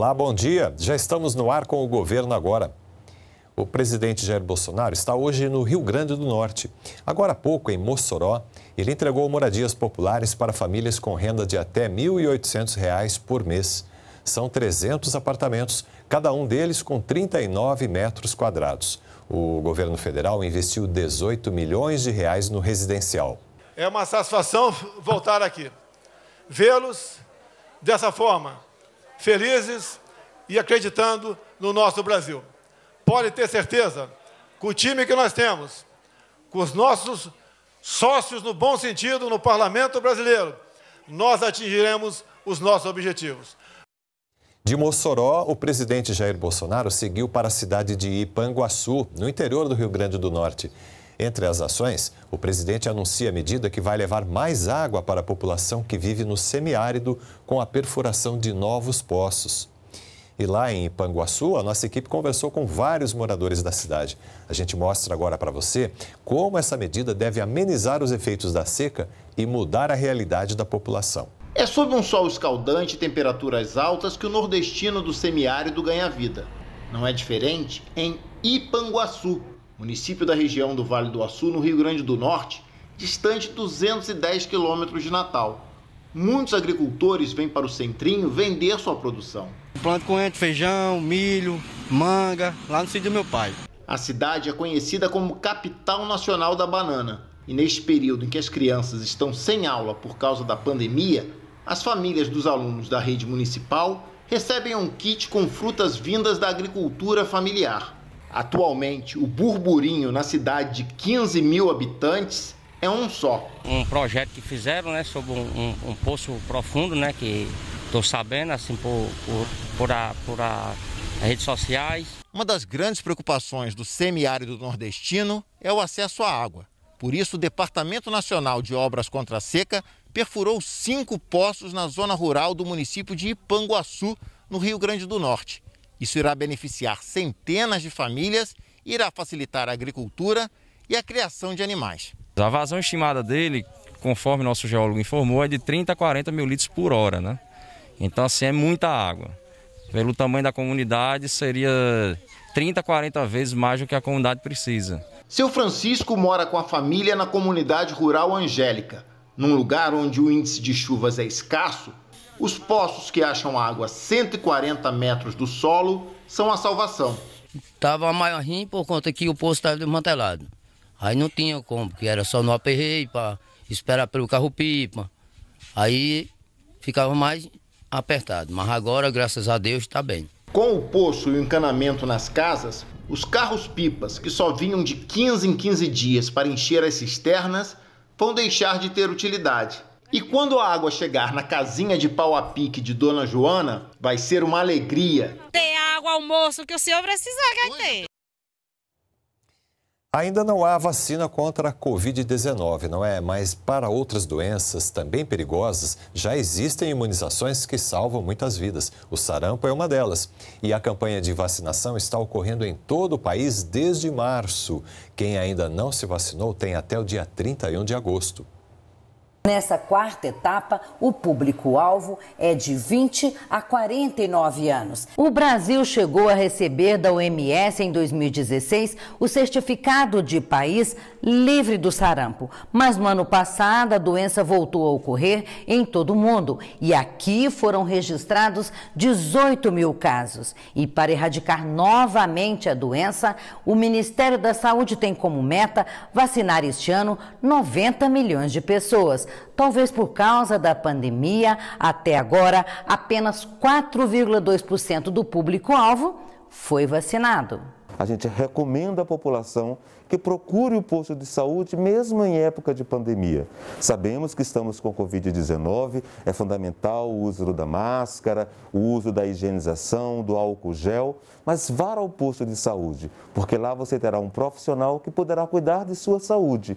Olá, bom dia. Já estamos no ar com o governo agora. O presidente Jair Bolsonaro está hoje no Rio Grande do Norte. Agora há pouco, em Mossoró, ele entregou moradias populares para famílias com renda de até R$ 1.800 por mês. São 300 apartamentos, cada um deles com 39 metros quadrados. O governo federal investiu 18 milhões de reais no residencial. É uma satisfação voltar aqui, vê-los dessa forma felizes e acreditando no nosso Brasil. Pode ter certeza, com o time que nós temos, com os nossos sócios no bom sentido no parlamento brasileiro, nós atingiremos os nossos objetivos. De Mossoró, o presidente Jair Bolsonaro seguiu para a cidade de Ipanguaçu, no interior do Rio Grande do Norte. Entre as ações, o presidente anuncia a medida que vai levar mais água para a população que vive no semiárido com a perfuração de novos poços. E lá em Ipanguaçu, a nossa equipe conversou com vários moradores da cidade. A gente mostra agora para você como essa medida deve amenizar os efeitos da seca e mudar a realidade da população. É sob um sol escaldante e temperaturas altas que o nordestino do semiárido ganha vida. Não é diferente em Ipanguaçu, município da região do Vale do Açu, no Rio Grande do Norte, distante 210 quilômetros de Natal. Muitos agricultores vêm para o centrinho vender sua produção. Planto coentro, feijão, milho, manga, lá no sítio do meu pai. A cidade é conhecida como capital nacional da banana. E neste período em que as crianças estão sem aula por causa da pandemia, as famílias dos alunos da rede municipal recebem um kit com frutas vindas da agricultura familiar. Atualmente, o burburinho na cidade de 15 mil habitantes é um só. Um projeto que fizeram, né, sobre um, um, um poço profundo, né, que estou sabendo, assim, por, por, por, a, por a, as redes sociais. Uma das grandes preocupações do semiárido nordestino é o acesso à água. Por isso, o Departamento Nacional de Obras contra a Seca perfurou cinco poços na zona rural do município de Ipanguaçu, no Rio Grande do Norte. Isso irá beneficiar centenas de famílias irá facilitar a agricultura e a criação de animais. A vazão estimada dele, conforme nosso geólogo informou, é de 30 a 40 mil litros por hora, né? Então, assim, é muita água. Pelo tamanho da comunidade, seria 30, 40 vezes mais do que a comunidade precisa. Seu Francisco mora com a família na comunidade rural Angélica. Num lugar onde o índice de chuvas é escasso, os poços que acham água 140 metros do solo são a salvação. Estava maiorzinho por conta que o poço estava desmantelado. Aí não tinha como, que era só no aperreio para esperar pelo carro-pipa. Aí ficava mais apertado. Mas agora, graças a Deus, está bem. Com o poço e o encanamento nas casas, os carros-pipas, que só vinham de 15 em 15 dias para encher as cisternas, vão deixar de ter utilidade. E quando a água chegar na casinha de pau a pique de Dona Joana, vai ser uma alegria. Tem água, almoço, que o senhor precisa, ter. Ainda não há vacina contra a Covid-19, não é? Mas para outras doenças também perigosas, já existem imunizações que salvam muitas vidas. O sarampo é uma delas. E a campanha de vacinação está ocorrendo em todo o país desde março. Quem ainda não se vacinou tem até o dia 31 de agosto. Nessa quarta etapa, o público-alvo é de 20 a 49 anos. O Brasil chegou a receber da OMS em 2016 o certificado de país livre do sarampo. Mas no ano passado, a doença voltou a ocorrer em todo o mundo e aqui foram registrados 18 mil casos. E para erradicar novamente a doença, o Ministério da Saúde tem como meta vacinar este ano 90 milhões de pessoas. Talvez por causa da pandemia, até agora, apenas 4,2% do público-alvo foi vacinado. A gente recomenda à população que procure o posto de saúde mesmo em época de pandemia. Sabemos que estamos com Covid-19, é fundamental o uso da máscara, o uso da higienização, do álcool gel, mas vá ao posto de saúde, porque lá você terá um profissional que poderá cuidar de sua saúde.